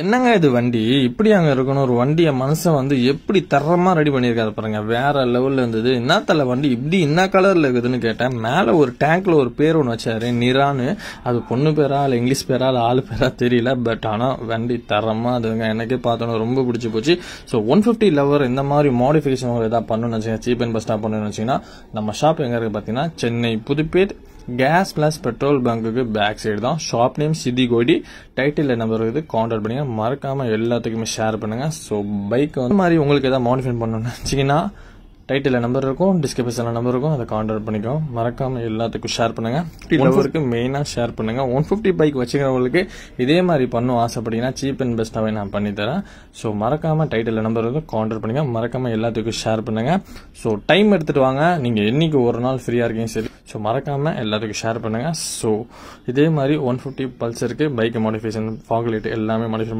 என்னங்க இது வண்டி இப்படி அங்க இருக்கணும் ஒரு வண்டியை மனுஷன் வந்து எப்படி தரமா ரெடி பண்ணியிருக்காரு பாருங்க வேற லெவல்ல இருந்தது என்ன தலை வண்டி இப்படி என்ன கலர்ல இருக்குதுன்னு கேட்டேன் மேல ஒரு டேங்க்ல ஒரு பேர் ஒன்று வச்சாரு நிரான்னு அது பொண்ணு பேரா இல்லை இங்கிலீஷ் பேரா இல்லை ஆளு பேரா தெரியல பட் ஆனா வண்டி தரமா அதுங்க எனக்கே பார்த்தோன்னு ரொம்ப பிடிச்சி போச்சு ஸோ ஒன் ஃபிஃப்டி லெவர் இந்த மாதிரி மாடிஃபிகேஷன் ஏதாவது பண்ணணும்னு வச்சுக்கோங்க சீப் அண்ட் பெஸ்ட்டாக பண்ணணும்னு வச்சுங்கன்னா நம்ம ஷாப் எங்க இருக்கு பாத்தீங்கன்னா Chennai Pudupet gas plus petrol பங்குக்கு பேக் சைடு தான் ஷாப் நேம் சிதி கோடி டைட்டில் நம்பர் இருக்குது காண்டாக்ட் பண்ணுங்க மறக்காம எல்லாத்துக்குமே ஷேர் பண்ணுங்க ஸோ பைக் வந்து மாதிரி உங்களுக்கு எதாவது மாடிஃபை பண்ணணும்னு நினச்சிங்கன்னா டைட்டில் நம்பர் இருக்கும் டிஸ்கிரிப்ஷனில் நம்பர் இருக்கும் அதை காண்டாக்ட் பண்ணிக்கோ மறக்காமல் எல்லாத்துக்கும் ஷேர் பண்ணுங்கள் ஃபிஃப்டி மெயினாக ஷேர் பண்ணுங்கள் ஒன் ஃபிஃப்டி பைக் வச்சுக்கிறவங்களுக்கு இதே மாதிரி பண்ணும் ஆசைப்பட்டீங்கன்னா சீப் அண்ட் பெஸ்ட்டாகவே நான் பண்ணித்தரேன் ஸோ மறக்காமல் டைட்டில் நம்பர் இருக்கும் காண்டாக்ட் பண்ணுங்கள் மறக்காமல் எல்லாத்துக்கும் ஷேர் பண்ணுங்கள் ஸோ டைம் எடுத்துகிட்டு வாங்க நீங்கள் என்றைக்கு ஒரு நாள் ஃப்ரீயாக இருக்கீங்க சரி ஸோ மறக்காமல் எல்லாத்துக்கும் ஷேர் பண்ணுங்கள் ஸோ இதே மாதிரி ஒன் ஃபிஃப்டி பல்சருக்கு பைக் மாடிஃபிகேஷன் ஃபாகுலேட் எல்லாமே மாடிஃபை